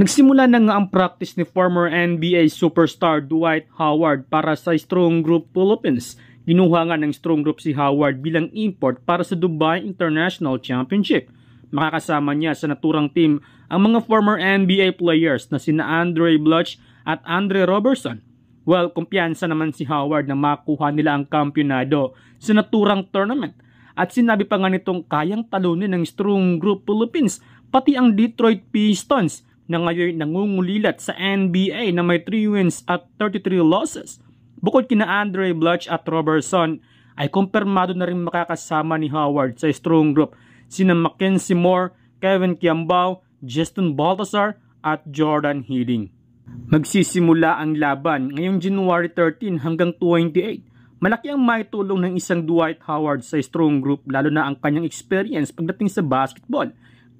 Nagsimula na nga ang practice ni former NBA superstar Dwight Howard para sa Strong Group Philippines. Ginuha nga ng Strong Group si Howard bilang import para sa Dubai International Championship. Makakasama niya sa naturang team ang mga former NBA players na sina Andre Blatch at Andre Robertson. Well, kumpiyansa naman si Howard na makuha nila ang kampyonado sa naturang tournament. At sinabi pa nga nitong kayang talunin ng Strong Group Philippines pati ang Detroit Pistons na ngayon nangungulilat sa NBA na may 3 wins at 33 losses. Bukod kina Andre Blatch at Robertson, ay kumpirmado na rin makakasama ni Howard sa strong group sina Mackenzie Moore, Kevin Kiambao, Justin Baltazar at Jordan Healing. Magsisimula ang laban ngayong January 13 hanggang 28. Malaki ang maitulong ng isang Dwight Howard sa strong group lalo na ang kanyang experience pagdating sa basketball.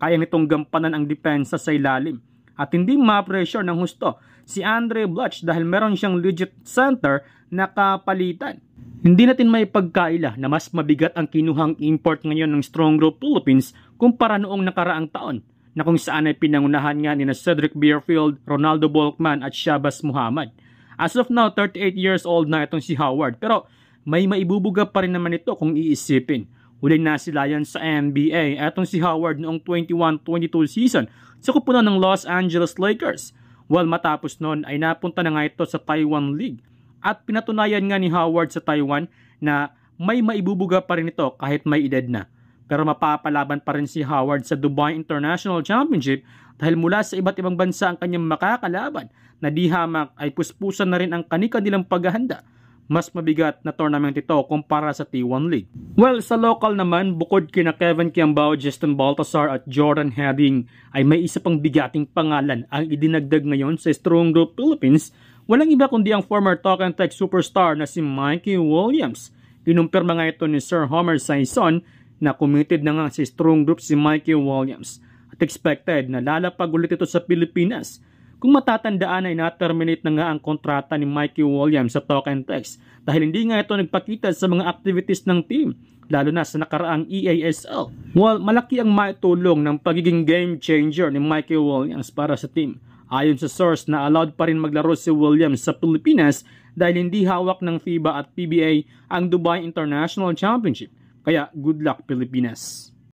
Kaya nitong gampanan ang depensa sa ilalim at hindi ma-pressure ng husto si Andre Blatch dahil meron siyang legit center na kapalitan. Hindi natin may pagkaila na mas mabigat ang kinuhang import ngayon ng Strong Group Philippines kumpara noong nakaraang taon na kung saan ay pinangunahan nga ni Cedric Beerfield, Ronaldo Bolkman at Shabas Muhammad. As of now, 38 years old na itong si Howard pero may maibubuga pa rin naman ito kung iisipin na si nasilayan sa NBA etong si Howard noong 21-22 season sa kupunan ng Los Angeles Lakers. Well matapos noon ay napunta na nga ito sa Taiwan League at pinatunayan nga ni Howard sa Taiwan na may maibubuga pa rin ito kahit may edad na. Pero mapapalaban pa rin si Howard sa Dubai International Championship dahil mula sa iba't ibang bansa ang kanyang makakalaban na di hamak ay puspusan na rin ang kanila nilang paghahanda mas mabigat na tournament ito kumpara sa T1 League. Well, sa local naman, bukod kina Kevin Kiambao, Justin Baltasar at Jordan Heading ay may isa pang bigating pangalan ang idinagdag ngayon sa Strong Group Philippines. Walang iba kundi ang former talk and tech superstar na si Mikey Williams. Kinumpirma nga ito ni Sir Homer Saison na committed na nga sa Strong Group si Mikey Williams at expected na lalapag ulit ito sa Pilipinas kung matatandaan ay na-terminate na nga ang kontrata ni Mikey Williams sa Talk and Text dahil hindi nga ito nagpakita sa mga activities ng team lalo na sa nakaraang EASL. Well, malaki ang maitulong ng pagiging game changer ni Mikey Williams para sa team. Ayon sa source na allowed pa rin maglaro si Williams sa Pilipinas dahil hindi hawak ng FIBA at PBA ang Dubai International Championship. Kaya good luck Pilipinas!